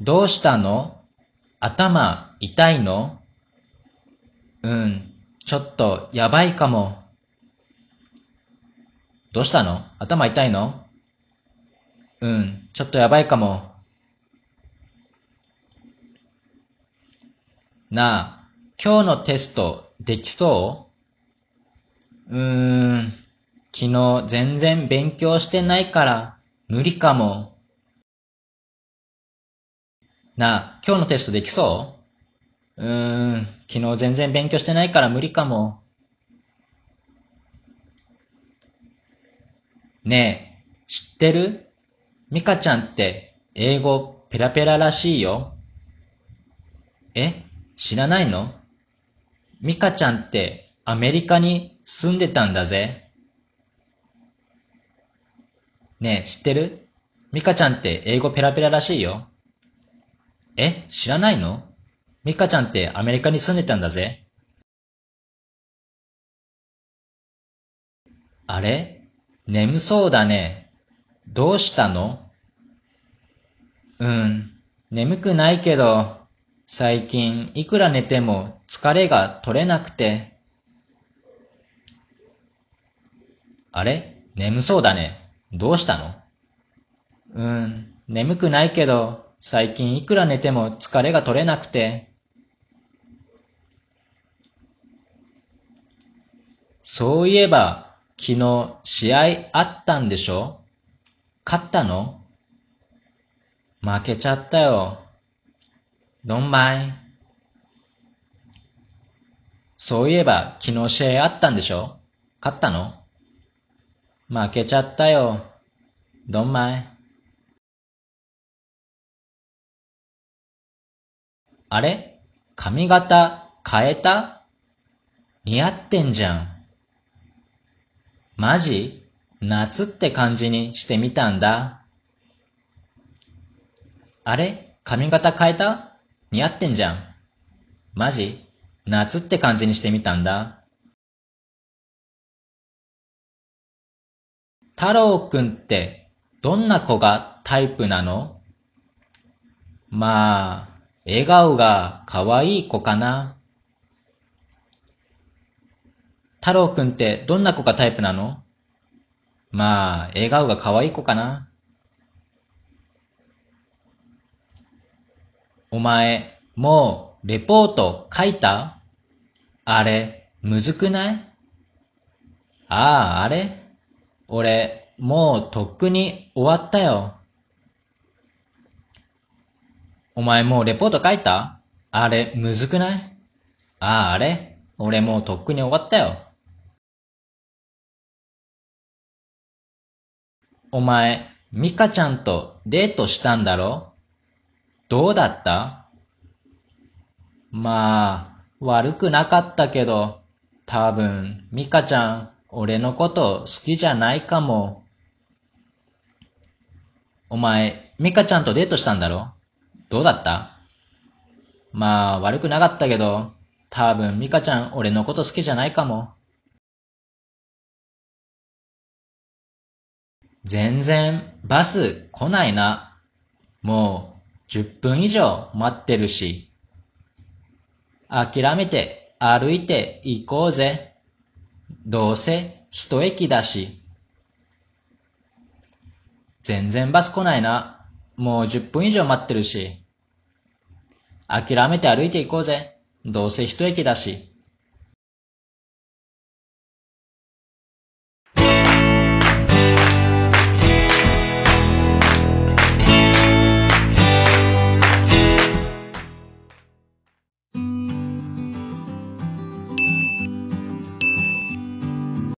どうしたの頭痛いのうん、ちょっとやばいかも。どうしたの頭痛いのうん、ちょっとやばいかも。なあ、今日のテストできそううーん、昨日全然勉強してないから無理かも。なあ、今日のテストできそううーん、昨日全然勉強してないから無理かも。ねえ、知ってるミカちゃんって英語ペラペラらしいよ。え知らないのミカちゃんってアメリカに住んでたんだぜ。ねえ、知ってるミカちゃんって英語ペラペラらしいよ。え、知らないのミカちゃんってアメリカに住んでたんだぜ。あれ眠そうだね。どうしたのうん、眠くないけど、最近いくら寝ても疲れが取れなくて。あれ眠そうだね。どうしたのうん、眠くないけど、最近いくら寝ても疲れが取れなくて。そういえば、昨日試合あったんでしょ勝ったの負けちゃったよ。どんまい。そういえば、昨日試合あったんでしょ勝ったの負けちゃったよ。どんまい。あれ髪型変えた似合ってんじゃん。マジ夏って感じにしてみたんだ。あれ髪型変えた似合ってんじゃん。マジ夏って感じにしてみたんだ。太郎くんってどんな子がタイプなのまあ、笑顔が可愛い子かな。太郎くんってどんな子がタイプなのまあ、笑顔が可愛い子かな。お前、もう、レポート書いたあれ、むずくないああ、あれ俺、もうとっくに終わったよ。お前もうレポート書いたあれ、むずくないああ、あれ俺もうとっくに終わったよ。お前、ミカちゃんとデートしたんだろどうだったまあ、悪くなかったけど、多分、ミカちゃん、俺のこと好きじゃないかも。お前、ミカちゃんとデートしたんだろどうだったまあ、悪くなかったけど、多分ミカちゃん俺のこと好きじゃないかも。全然バス来ないな。もう10分以上待ってるし。諦めて歩いて行こうぜ。どうせ一駅だし。全然バス来ないな。もう10分以上待ってるし。諦めて歩いていこうぜ。どうせ一駅だし。